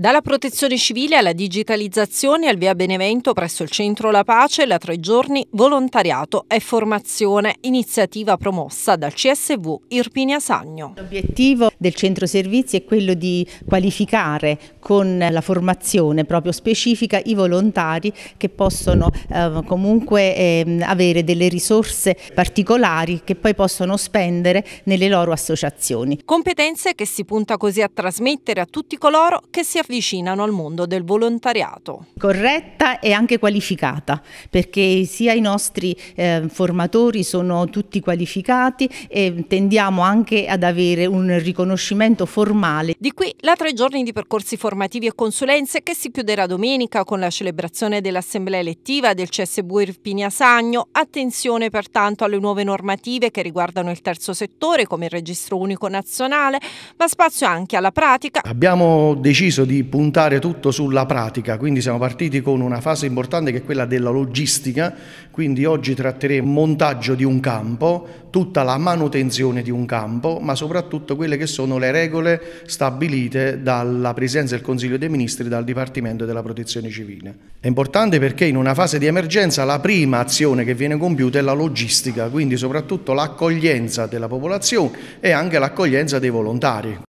Dalla protezione civile alla digitalizzazione al Via Benevento presso il Centro La Pace, la tre giorni volontariato e formazione, iniziativa promossa dal CSV Irpinia Sagno. L'obiettivo del Centro Servizi è quello di qualificare con la formazione proprio specifica i volontari che possono eh, comunque eh, avere delle risorse particolari che poi possono spendere nelle loro associazioni. Competenze che si punta così a trasmettere a tutti coloro che si affrontano avvicinano al mondo del volontariato. Corretta e anche qualificata, perché sia i nostri eh, formatori sono tutti qualificati e tendiamo anche ad avere un riconoscimento formale. Di qui la tre giorni di percorsi formativi e consulenze che si chiuderà domenica con la celebrazione dell'assemblea elettiva del CSB Irpinia Sagno. Attenzione pertanto alle nuove normative che riguardano il terzo settore come il registro unico nazionale, ma spazio anche alla pratica. Abbiamo deciso di puntare tutto sulla pratica, quindi siamo partiti con una fase importante che è quella della logistica, quindi oggi tratteremo il montaggio di un campo, tutta la manutenzione di un campo, ma soprattutto quelle che sono le regole stabilite dalla Presidenza del Consiglio dei Ministri e dal Dipartimento della Protezione Civile. È importante perché in una fase di emergenza la prima azione che viene compiuta è la logistica, quindi soprattutto l'accoglienza della popolazione e anche l'accoglienza dei volontari.